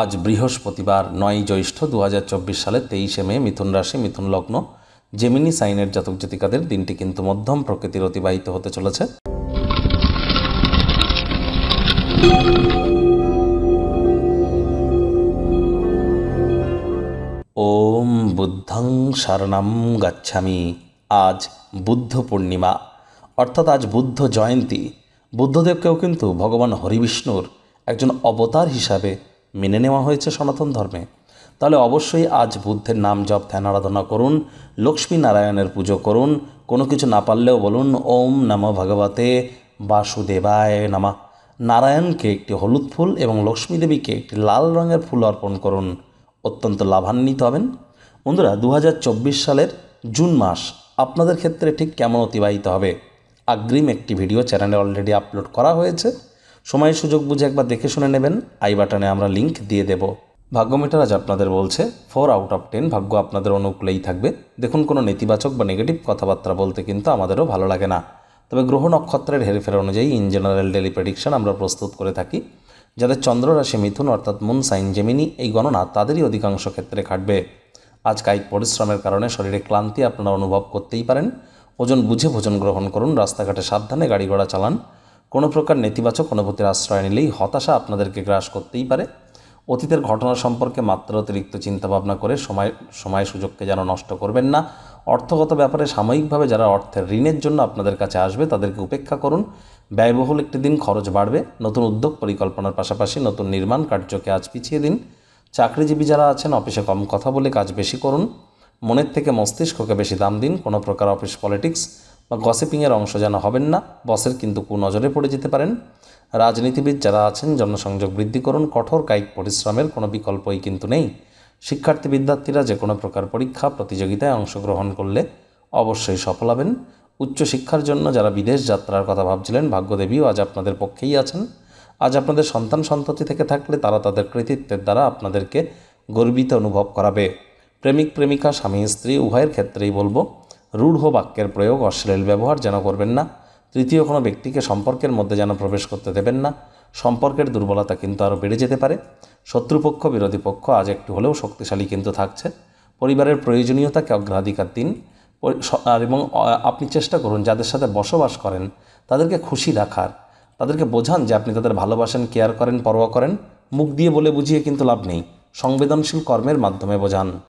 আজ বৃহস্পতিবার নয় জ্যৈষ্ঠ দু সালে তেইশে মে মিথুন রাশি মিথুন লগ্ন জেমিনি সাইনের জাতক জাতিকাদের দিনটি কিন্তু মধ্যম প্রকৃতির অতিবাহিত হতে চলেছে ওম বুদ্ধং শরণম গচ্ছামি আজ বুদ্ধ পূর্ণিমা অর্থাৎ আজ বুদ্ধ জয়ন্তী বুদ্ধদেবকেও কিন্তু ভগবান হরিবিষ্ণুর একজন অবতার হিসাবে মেনে নেওয়া হয়েছে সনাতন ধর্মে তাহলে অবশ্যই আজ বুদ্ধের নাম জপ ধ্যান আরাধনা করুন লক্ষ্মী নারায়ণের পুজো করুন কোনো কিছু না পারলেও বলুন ওম নম ভগবতে বাসুদেবায় নামা নারায়ণকে একটি হলুদ ফুল এবং লক্ষ্মী দেবীকে একটি লাল রঙের ফুল অর্পণ করুন অত্যন্ত লাভান্বিত হবেন বন্ধুরা দু সালের জুন মাস আপনাদের ক্ষেত্রে ঠিক কেমন অতিবাহিত হবে আগ্রিম একটি ভিডিও চ্যানেলে অলরেডি আপলোড করা হয়েছে সময় সুযোগ বুঝে একবার দেখে শুনে নেবেন আই বাটনে আমরা লিঙ্ক দিয়ে দেব ভাগ্যমিটার আজ আপনাদের বলছে ফোর আউট অফ টেন ভাগ্য আপনাদের অনুকূলেই থাকবে দেখুন কোনো নেতিবাচক বা নেগেটিভ কথাবার্তা বলতে কিন্তু আমাদেরও ভালো লাগে না তবে গ্রহ নক্ষত্রের হেরফের অনুযায়ী ইন জেনারেল ডেলি প্রেডিকশন আমরা প্রস্তুত করে থাকি যাদের চন্দ্ররাশি মিথুন অর্থাৎ মুন সাইন জেমিনি এই গণনা তাদেরই অধিকাংশ ক্ষেত্রে খাটবে আজ কায়িক পরিশ্রমের কারণে শরীরে ক্লান্তি আপনারা অনুভব করতেই পারেন ওজন বুঝে ভোজন গ্রহণ করুন রাস্তাঘাটে সাবধানে গাড়ি ঘোড়া চালান কোনো প্রকার নেতিবাচক অনুভূতির আশ্রয় নিলেই হতাশা আপনাদেরকে গ্রাস করতেই পারে অতীতের ঘটনা সম্পর্কে মাত্রা অতিরিক্ত চিন্তাভাবনা করে সময় সময় সুযোগকে যেন নষ্ট করবেন না অর্থগত ব্যাপারে সাময়িকভাবে যারা অর্থের ঋণের জন্য আপনাদের কাছে আসবে তাদেরকে উপেক্ষা করুন ব্যয়বহুল একটি দিন খরচ বাড়বে নতুন উদ্যোগ পরিকল্পনার পাশাপাশি নতুন নির্মাণ কার্যকে আজ পিছিয়ে দিন চাকরিজীবী যারা আছেন অফিসে কম কথা বলে কাজ বেশি করুন মনের থেকে মস্তিষ্ককে বেশি দাম দিন কোনো প্রকার অফিস পলিটিক্স বা গসিপিংয়ের অংশ যেন হবেন না বসের কিন্তু কুনজরে পড়ে যেতে পারেন রাজনীতিবিদ যারা আছেন জনসংযোগ বৃদ্ধি করুন কঠোর কায়িক পরিশ্রমের কোনো বিকল্পই কিন্তু নেই শিক্ষার্থী বিদ্যার্থীরা যে কোনো প্রকার পরীক্ষা প্রতিযোগিতায় অংশগ্রহণ করলে অবশ্যই সফল হবেন উচ্চশিক্ষার জন্য যারা বিদেশ যাত্রার কথা ভাবছিলেন ভাগ্যদেবীও আজ আপনাদের পক্ষেই আছেন আজ আপনাদের সন্তান সন্ততি থেকে থাকলে তারা তাদের কৃতিত্বের দ্বারা আপনাদেরকে গর্বিত অনুভব করাবে প্রেমিক প্রেমিকা স্বামী স্ত্রী উভয়ের ক্ষেত্রেই বলবো রূঢ় বাক্যের প্রয়োগ অশ্লীল ব্যবহার যেন করবেন না তৃতীয় কোনো ব্যক্তিকে সম্পর্কের মধ্যে যেন প্রবেশ করতে দেবেন না সম্পর্কের দুর্বলতা কিন্তু আরও বেড়ে যেতে পারে শত্রুপক্ষ বিরোধী পক্ষ আজ একটু হলেও শক্তিশালী কিন্তু থাকছে পরিবারের প্রয়োজনীয়তাকে অগ্রাধিকার দিন এবং আপনি চেষ্টা করুন যাদের সাথে বসবাস করেন তাদেরকে খুশি রাখার তাদেরকে বোঝান যে আপনি তাদের ভালোবাসেন কেয়ার করেন পরোয়া করেন মুখ দিয়ে বলে বুঝিয়ে কিন্তু লাভ নেই সংবেদনশীল কর্মের মাধ্যমে বোঝান